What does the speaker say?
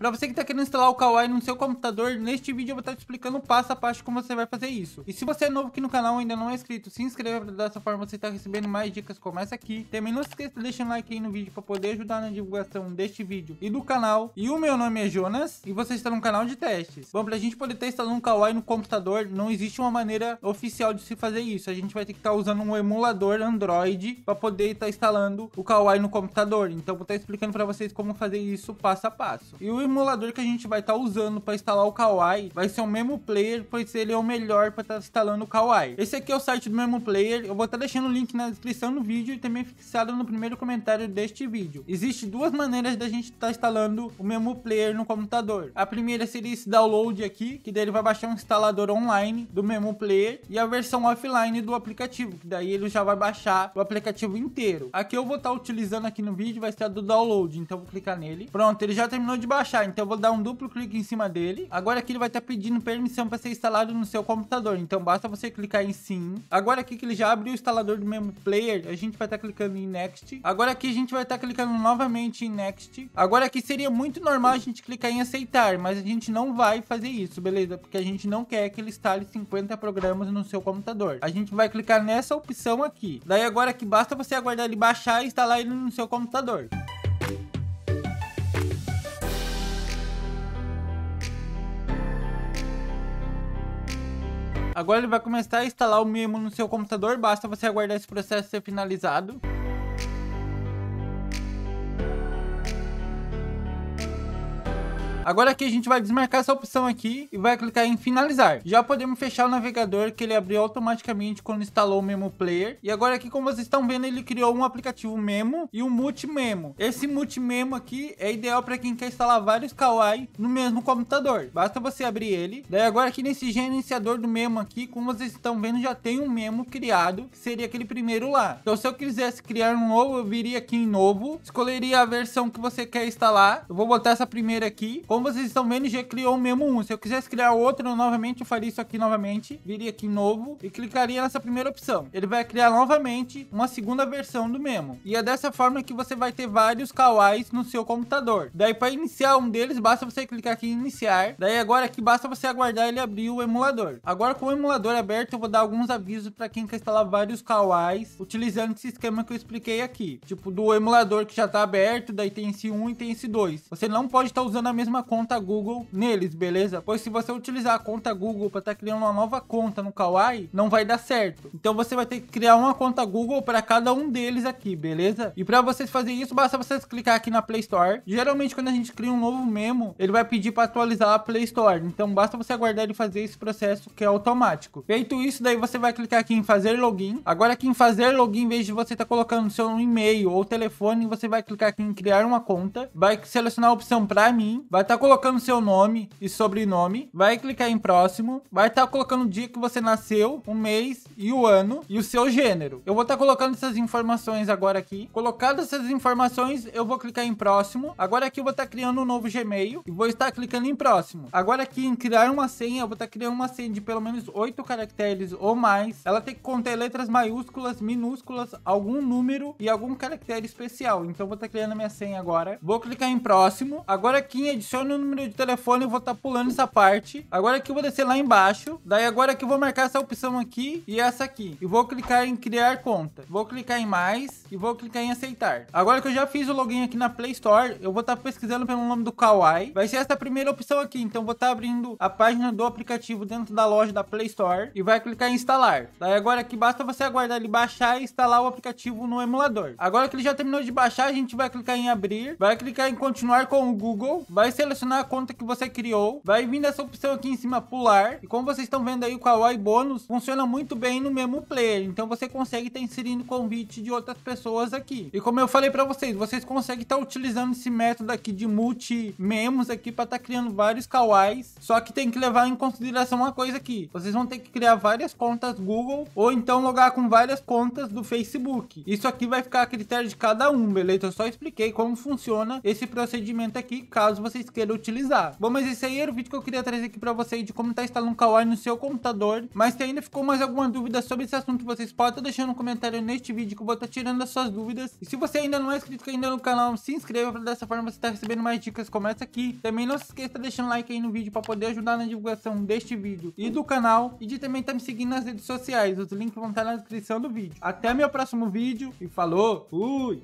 Para você que está querendo instalar o Kawaii no seu computador, neste vídeo eu vou estar te explicando passo a passo como você vai fazer isso. E se você é novo aqui no canal e ainda não é inscrito, se inscreva para dessa forma você está recebendo mais dicas como essa aqui. Também não se esqueça de deixar um like aí no vídeo para poder ajudar na divulgação deste vídeo e do canal. E o meu nome é Jonas e você está no canal de testes. Bom, para a gente poder estar instalando um Kawaii no computador, não existe uma maneira oficial de se fazer isso. A gente vai ter que estar tá usando um emulador Android para poder estar tá instalando o Kawaii no computador. Então vou estar tá explicando para vocês como fazer isso passo a passo. E o emulador que a gente vai estar tá usando para instalar o Kawaii vai ser o mesmo player, pois ele é o melhor para estar tá instalando o Kawaii. Esse aqui é o site do mesmo player, eu vou estar tá deixando o link na descrição do vídeo e também fixado no primeiro comentário deste vídeo. Existem duas maneiras da gente estar tá instalando o mesmo player no computador. A primeira seria esse download aqui, que daí ele vai baixar um instalador online do mesmo player e a versão offline do aplicativo, que daí ele já vai baixar o aplicativo inteiro. Aqui eu vou estar tá utilizando aqui no vídeo vai ser a do download, então vou clicar nele. Pronto, ele já terminou de baixar. Tá, então eu vou dar um duplo clique em cima dele. Agora aqui ele vai estar tá pedindo permissão para ser instalado no seu computador, então basta você clicar em sim. Agora aqui que ele já abriu o instalador do mesmo player, a gente vai estar tá clicando em next. Agora aqui a gente vai estar tá clicando novamente em next. Agora aqui seria muito normal a gente clicar em aceitar, mas a gente não vai fazer isso, beleza? Porque a gente não quer que ele instale 50 programas no seu computador. A gente vai clicar nessa opção aqui. Daí agora que basta você aguardar ele baixar e instalar ele no seu computador. Agora ele vai começar a instalar o Mimo no seu computador, basta você aguardar esse processo ser finalizado. Agora aqui a gente vai desmarcar essa opção aqui e vai clicar em finalizar. Já podemos fechar o navegador que ele abriu automaticamente quando instalou o Memo Player. E agora aqui como vocês estão vendo ele criou um aplicativo Memo e um Multimemo. Esse Multimemo aqui é ideal para quem quer instalar vários Kawaii no mesmo computador. Basta você abrir ele. Daí agora aqui nesse gerenciador do Memo aqui, como vocês estão vendo já tem um Memo criado que seria aquele primeiro lá. Então se eu quisesse criar um novo eu viria aqui em novo. Escolheria a versão que você quer instalar. Eu vou botar essa primeira aqui. Como vocês estão vendo, já criou o mesmo um. Se eu quisesse criar outro novamente, eu faria isso aqui novamente. Viria aqui novo e clicaria nessa primeira opção. Ele vai criar novamente uma segunda versão do mesmo. E é dessa forma que você vai ter vários kawais no seu computador. Daí para iniciar um deles, basta você clicar aqui em iniciar. Daí agora aqui basta você aguardar ele abrir o emulador. Agora com o emulador aberto, eu vou dar alguns avisos para quem quer instalar vários kawais utilizando esse esquema que eu expliquei aqui. Tipo do emulador que já está aberto, daí tem esse 1 e tem esse 2. Você não pode estar tá usando a mesma uma conta Google neles, beleza? Pois se você utilizar a conta Google para estar tá criando uma nova conta no Kawaii, não vai dar certo. Então você vai ter que criar uma conta Google para cada um deles aqui, beleza? E para vocês fazerem isso, basta vocês clicar aqui na Play Store. Geralmente quando a gente cria um novo memo, ele vai pedir para atualizar a Play Store. Então basta você aguardar ele fazer esse processo que é automático. Feito isso, daí você vai clicar aqui em fazer login. Agora aqui em fazer login, em vez de você estar tá colocando seu e-mail ou telefone, você vai clicar aqui em criar uma conta, vai selecionar a opção para mim, vai estar tá colocando seu nome e sobrenome, vai clicar em próximo, vai estar tá colocando o dia que você nasceu, o mês e o ano e o seu gênero. Eu vou estar tá colocando essas informações agora aqui. Colocadas essas informações, eu vou clicar em próximo. Agora aqui eu vou estar tá criando um novo Gmail e vou estar clicando em próximo. Agora aqui em criar uma senha, eu vou estar tá criando uma senha de pelo menos 8 caracteres ou mais. Ela tem que conter letras maiúsculas, minúsculas, algum número e algum caractere especial. Então eu vou estar tá criando a minha senha agora. Vou clicar em próximo. Agora aqui em adicionar no o número de telefone, eu vou estar tá pulando essa parte. Agora aqui eu vou descer lá embaixo. Daí agora aqui eu vou marcar essa opção aqui e essa aqui. E vou clicar em criar conta. Vou clicar em mais e vou clicar em aceitar. Agora que eu já fiz o login aqui na Play Store, eu vou estar tá pesquisando pelo nome do Kawaii. Vai ser essa primeira opção aqui. Então vou estar tá abrindo a página do aplicativo dentro da loja da Play Store e vai clicar em instalar. Daí agora aqui basta você aguardar ele baixar e instalar o aplicativo no emulador. Agora que ele já terminou de baixar, a gente vai clicar em abrir, vai clicar em continuar com o Google, vai ser selecionar a conta que você criou, vai vir essa opção aqui em cima, pular. E como vocês estão vendo aí, o Kawaii Bônus funciona muito bem no mesmo player. Então você consegue estar tá inserindo convite de outras pessoas aqui. E como eu falei para vocês, vocês conseguem estar tá utilizando esse método aqui de multi-memos aqui para estar tá criando vários Kawais. Só que tem que levar em consideração uma coisa aqui. Vocês vão ter que criar várias contas Google ou então logar com várias contas do Facebook. Isso aqui vai ficar a critério de cada um, beleza? Eu só expliquei como funciona esse procedimento aqui, caso vocês queiram queira utilizar. Bom, mas esse aí era o vídeo que eu queria trazer aqui para vocês de como tá instalando Kawaii no seu computador. Mas se ainda ficou mais alguma dúvida sobre esse assunto, vocês podem estar deixando um comentário neste vídeo que eu vou estar tá tirando as suas dúvidas. E se você ainda não é inscrito ainda no canal, se inscreva para dessa forma você estar tá recebendo mais dicas como essa aqui. Também não se esqueça de deixar um like aí no vídeo para poder ajudar na divulgação deste vídeo e do canal. E de também estar tá me seguindo nas redes sociais. Os links vão estar tá na descrição do vídeo. Até meu próximo vídeo e falou! Fui!